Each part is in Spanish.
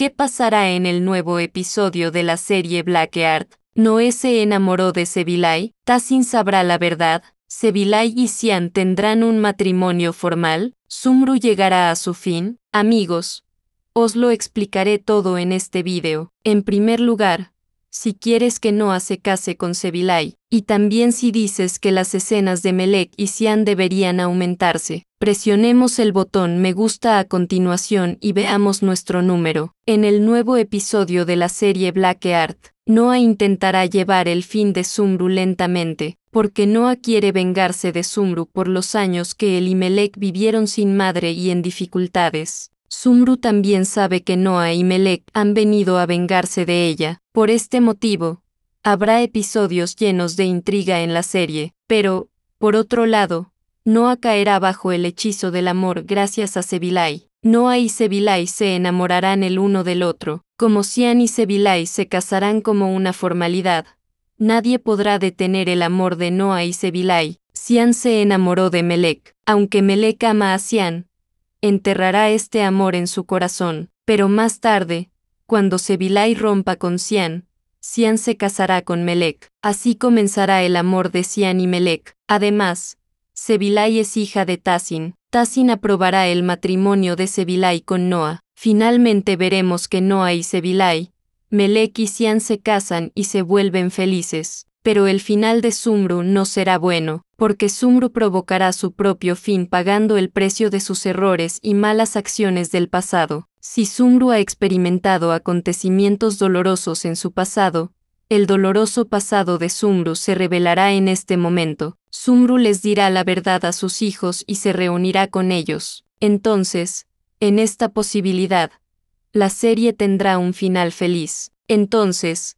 ¿Qué pasará en el nuevo episodio de la serie Black Blackheart? Noé se enamoró de Sevilay, Tassin sabrá la verdad, Sevilay y Sian tendrán un matrimonio formal, Sumru llegará a su fin, amigos. Os lo explicaré todo en este video. En primer lugar, si quieres que Noah se case con Sevilay, y también si dices que las escenas de Melek y Sian deberían aumentarse, presionemos el botón me gusta a continuación y veamos nuestro número. En el nuevo episodio de la serie Black Art, Noah intentará llevar el fin de Sumru lentamente, porque Noah quiere vengarse de Sumru por los años que él y Melek vivieron sin madre y en dificultades. Sumru también sabe que Noah y Melek han venido a vengarse de ella. Por este motivo, Habrá episodios llenos de intriga en la serie, pero, por otro lado, Noa caerá bajo el hechizo del amor gracias a Sevilay. Noah y Sevilay se enamorarán el uno del otro, como Sian y Sevilay se casarán como una formalidad. Nadie podrá detener el amor de Noah y Sevilay. Sian se enamoró de Melek, aunque Melek ama a Sian. Enterrará este amor en su corazón, pero más tarde, cuando Sevilay rompa con Sian, Sian se casará con Melek. Así comenzará el amor de Cian y Melek. Además, Sevilai es hija de Tassin. Tassin aprobará el matrimonio de sevilai con Noah. Finalmente veremos que Noah y Sevilai Melek y Sian se casan y se vuelven felices. Pero el final de Sumru no será bueno, porque Sumru provocará su propio fin pagando el precio de sus errores y malas acciones del pasado. Si Sumru ha experimentado acontecimientos dolorosos en su pasado, el doloroso pasado de Sumru se revelará en este momento. Sumru les dirá la verdad a sus hijos y se reunirá con ellos. Entonces, en esta posibilidad, la serie tendrá un final feliz. Entonces,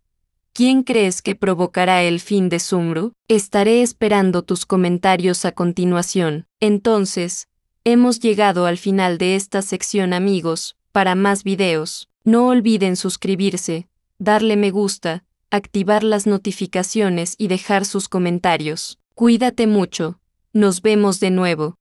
¿quién crees que provocará el fin de Sumru? Estaré esperando tus comentarios a continuación. Entonces, hemos llegado al final de esta sección amigos, para más videos, no olviden suscribirse, darle me gusta, activar las notificaciones y dejar sus comentarios. Cuídate mucho. Nos vemos de nuevo.